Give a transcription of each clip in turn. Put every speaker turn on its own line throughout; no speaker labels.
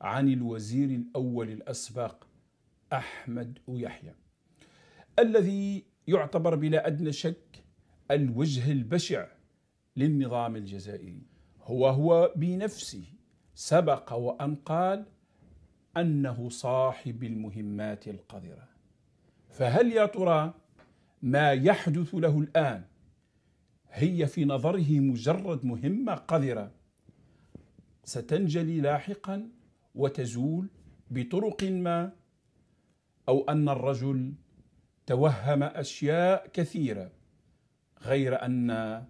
عن الوزير الأول الأسبق أحمد يحيى الذي يعتبر بلا أدنى شك الوجه البشع للنظام الجزائري هو هو بنفسه سبق وأن قال أنه صاحب المهمات القذرة فهل يا ترى ما يحدث له الآن هي في نظره مجرد مهمة قذرة ستنجلي لاحقا وتزول بطرق ما او ان الرجل توهم اشياء كثيره غير ان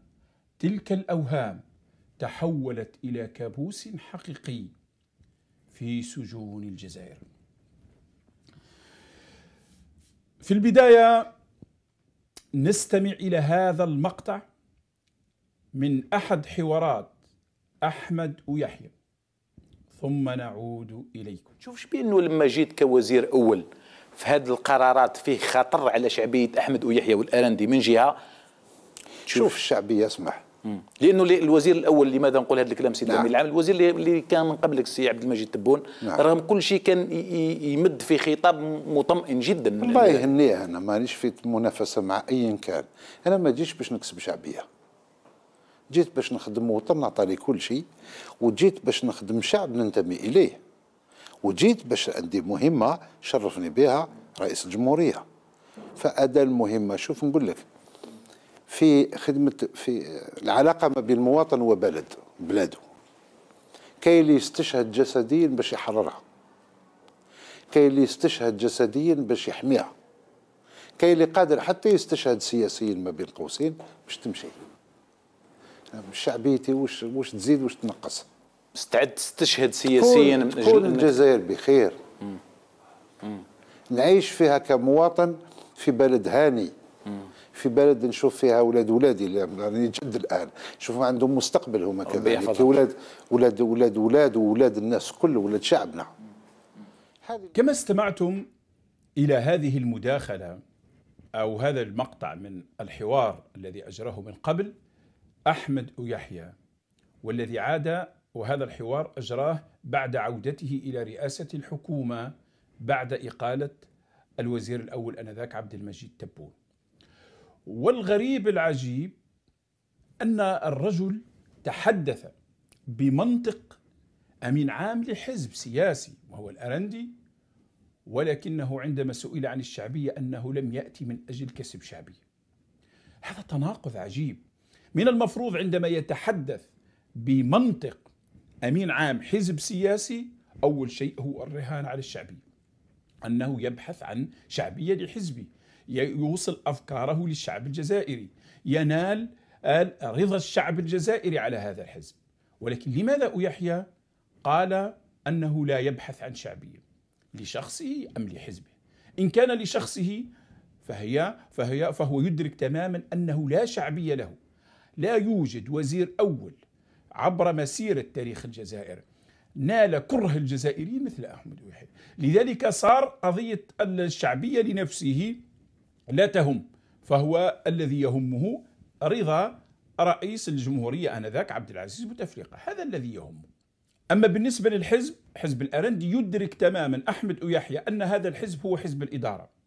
تلك الاوهام تحولت الى كابوس حقيقي في سجون الجزائر في البدايه نستمع الى هذا المقطع من احد حوارات احمد ويحيى ثم نعود إليكم شوفش بأنه لما جيت كوزير أول في هذه القرارات فيه خطر على شعبية أحمد ويحيى والأرندي من جهة شوف الشعبية اسمح لانه الوزير الاول لماذا نقول هذا الكلام سيدي نعم. العام الوزير اللي كان من قبلك السي عبد المجيد تبون نعم. رغم كل شيء كان يمد في خطاب مطمئن جدا الله
يهنيه انا مانيش في منافسه مع ايا كان انا ما جيتش باش نكسب شعبيه جيت باش نخدم وطن نعطى كل شيء وجيت باش نخدم شعب ننتمي اليه وجيت باش عندي مهمه شرفني بها رئيس الجمهوريه فادى المهمه شوف نقول لك في خدمه في العلاقه ما بين المواطن وبلد بلاده كاين اللي يستشهد جسديا باش يحررها كاين اللي يستشهد جسديا باش يحميها كاين اللي قادر حتى يستشهد سياسيا ما بين قوسين باش تمشي شعبيتي واش واش تزيد واش تنقص
مستعد تستشهد سياسيا من اجل تكون الجزائر
بخير نعيش فيها كمواطن في بلد هاني في بلد نشوف فيها اولاد ولادي راني جد الان نشوفهم عندهم مستقبل هما كذلك اولاد اولاد اولاد اولاد واولاد الناس كل اولاد شعبنا
كما استمعتم الى هذه المداخله او هذا المقطع من الحوار الذي اجراه من قبل أحمد يحيى والذي عاد وهذا الحوار أجراه بعد عودته إلى رئاسة الحكومة بعد إقالة الوزير الأول أنذاك عبد المجيد تبون والغريب العجيب أن الرجل تحدث بمنطق أمين عام لحزب سياسي وهو الأرندي ولكنه عندما سئل عن الشعبية أنه لم يأتي من أجل كسب شعبية هذا تناقض عجيب من المفروض عندما يتحدث بمنطق امين عام حزب سياسي اول شيء هو الرهان على الشعبيه انه يبحث عن شعبيه لحزبه يوصل افكاره للشعب الجزائري ينال رضا الشعب الجزائري على هذا الحزب ولكن لماذا يحيى قال أنه لا يبحث عن شعبية لشخصه أم لحزبه إن كان لشخصه فهي, فهي فهو يدرك تماما أنه لا شعبية له لا يوجد وزير أول عبر مسيرة تاريخ الجزائر نال كره الجزائريين مثل أحمد وحيد لذلك صار قضية الشعبية لنفسه لا تهم فهو الذي يهمه رضا رئيس الجمهورية آنذاك عبد العزيز بوتفليقة هذا الذي يهمه أما بالنسبة للحزب حزب الأرندي يدرك تماما أحمد ويحيى أن هذا الحزب هو حزب الإدارة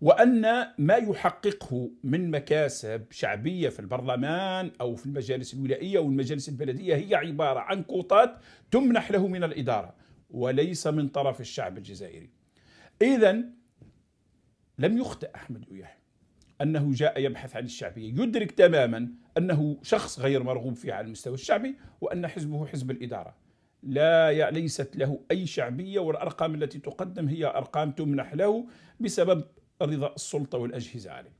وأن ما يحققه من مكاسب شعبية في البرلمان أو في المجالس الولائية أو المجالس البلدية هي عبارة عن كوطات تمنح له من الإدارة وليس من طرف الشعب الجزائري إذا لم يخطئ أحمد يحيى أنه جاء يبحث عن الشعبية يدرك تماما أنه شخص غير مرغوب فيه على المستوى الشعبي وأن حزبه حزب الإدارة لا ليست له أي شعبية والأرقام التي تقدم هي أرقام تمنح له بسبب رضا السلطة والأجهزة عليه